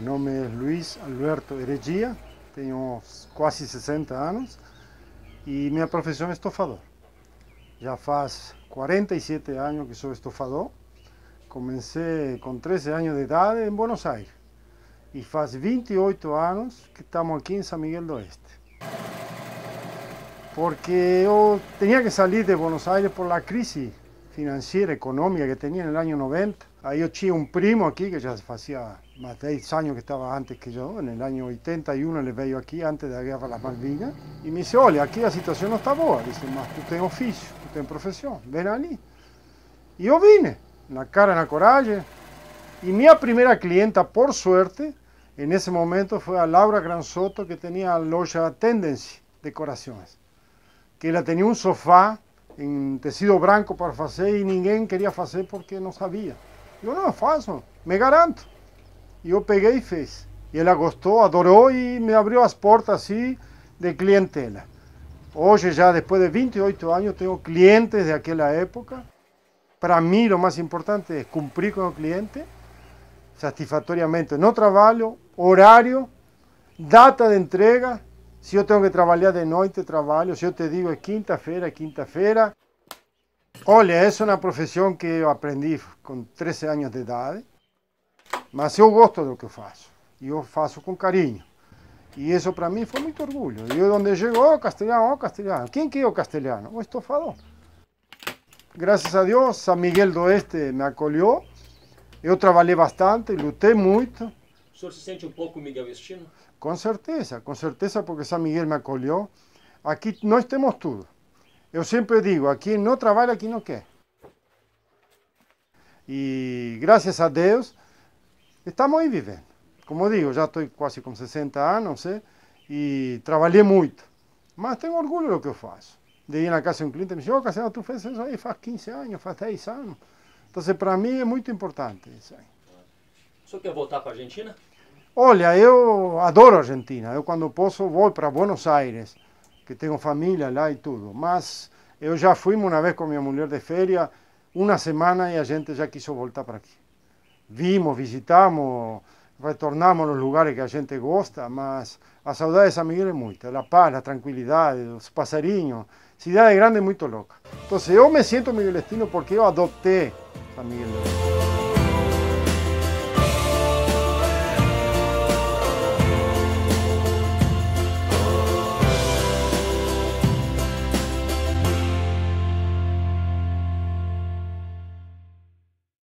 Mi nombre es Luis Alberto Eregia, tengo casi 60 años y mi profesión es estofador. ya faz 47 años que soy estofador. comencé con 13 años de edad en Buenos Aires y faz 28 años que estamos aquí en San Miguel del Oeste. Porque yo tenía que salir de Buenos Aires por la crisis financiera, económica que tenía en el año 90. Ahí yo tenía un primo aquí que ya hacía más de 10 años que estaba antes que yo, en el año 81 le veo aquí antes de la guerra de las Malvinas, y me dice, oye, aquí la situación no está boa, dice, más tú tenés oficio, tú tenés profesión, ven allí. Y yo vine, la cara en la coralla. y mi primera clienta, por suerte, en ese momento fue a Laura Gran Soto, que tenía la loja Tendency Decoraciones, que la tenía un sofá en tecido blanco para hacer, y nadie quería hacer porque no sabía yo no faço, me garanto. y yo pegué Y fez. Y él gostou, adoró y me abrió las puertas así de clientela. oye ya después de 28 años tengo clientes de aquella época. Para mí lo más importante es cumplir con el cliente satisfactoriamente no trabajo, horario, data de entrega Se eu tenho que trabalhar de noite, trabalho. Se eu te digo é quinta-feira, é quinta-feira. Olha, essa é uma profissão que eu aprendi com 13 anos de idade, mas eu gosto do que eu faço e eu faço com carinho. E isso para mim foi muito orgulho. E onde chegou, oh, castelhano, oh, castelhano. Quem que é o castelhano? O estofador. Graças a Deus, San Miguel do Oeste me acolheu. Eu trabalhei bastante, lutei muito. O senhor se sente um pouco Miguel Vestino? Com certeza, com certeza, porque São Miguel me acolheu. Aqui nós temos tudo. Eu sempre digo, aqui não trabalha, aqui não quer. E graças a Deus, estamos aí vivendo. Como digo, já estou quase com 60 anos, sei, e trabalhei muito. Mas tenho orgulho do que eu faço. De ir na casa de um cliente e me dizer, ô oh, Cassiano, tu fez isso aí faz 15 anos, faz 10 anos. Então, assim, para mim é muito importante isso aí. O senhor quer voltar para a Argentina? Olha, eu adoro a Argentina. Eu, quando posso, vou para Buenos Aires, que tenho família lá e tudo. Mas eu já fui uma vez com minha mulher de férias, uma semana, e a gente já quis voltar para aqui. Vimos, visitamos, retornamos nos lugares que a gente gosta, mas a saudade de San Miguel é muita. A paz, a tranquilidade, os passarinhos. Cidade grande muito louca. Então, eu me sinto miguelestino porque eu adotei San Miguel.